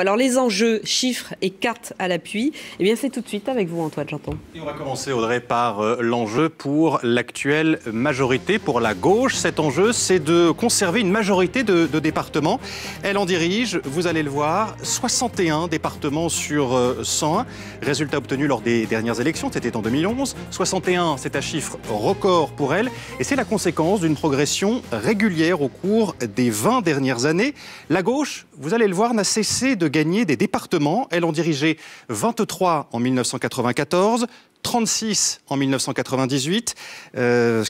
Alors les enjeux, chiffres et cartes à l'appui, eh bien c'est tout de suite avec vous Antoine Janton. Et on va commencer Audrey par euh, l'enjeu pour l'actuelle majorité, pour la gauche. Cet enjeu c'est de conserver une majorité de, départements. Elle en dirige, vous allez le voir, 61 départements sur 101. Euh, Résultat obtenu lors des dernières élections, c'était en 2011. 61 c'est un chiffre record pour elle et c'est la conséquence d'une progression régulière au cours des 20 dernières années. La gauche, vous allez le voir, n'a cessé de gagner des départements. Elles ont dirigé 23 en 1994, 36 en 1998,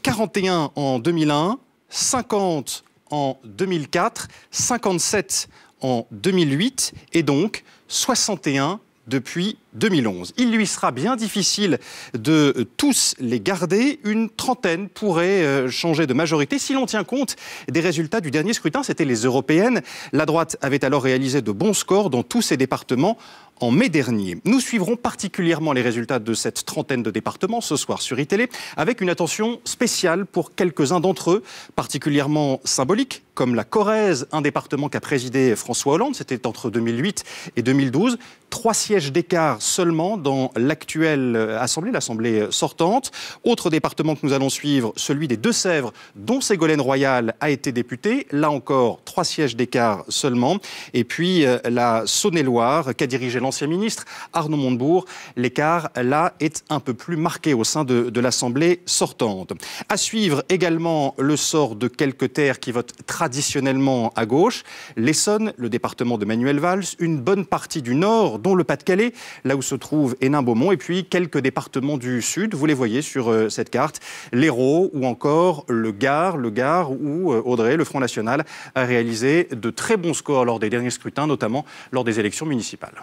41 en 2001, 50 euh, en 2004, 57 en 2008 et donc 61 depuis 2011. Il lui sera bien difficile de tous les garder. Une trentaine pourrait euh, changer de majorité si l'on tient compte des résultats du dernier scrutin. C'était les européennes. La droite avait alors réalisé de bons scores dans tous ses départements en mai dernier. Nous suivrons particulièrement les résultats de cette trentaine de départements ce soir sur iTélé, avec une attention spéciale pour quelques-uns d'entre eux, particulièrement symboliques, comme la Corrèze, un département qu'a présidé François Hollande, c'était entre 2008 et 2012. Trois sièges d'écart seulement dans l'actuelle euh, Assemblée, l'Assemblée euh, sortante. Autre département que nous allons suivre, celui des Deux-Sèvres, dont Ségolène Royal a été députée. Là encore, trois sièges d'écart seulement. Et puis euh, la Saône-et-Loire, qu'a dirigé l'ancien ministre Arnaud Montebourg. L'écart, là, est un peu plus marqué au sein de, l'Assemblée sortante. À suivre également le sort de quelques terres qui votent traditionnellement à gauche. L'Essonne, le département de Manuel Valls, une bonne partie du Nord, dont le Pas-de-Calais, là où se trouve Hénin-Beaumont, et puis quelques départements du sud. Vous les voyez sur euh, cette carte, l'Hérault ou encore le Gard, le Gard où euh, Audrey, le Front National, a réalisé de très bons scores lors des derniers scrutins, notamment lors des élections municipales.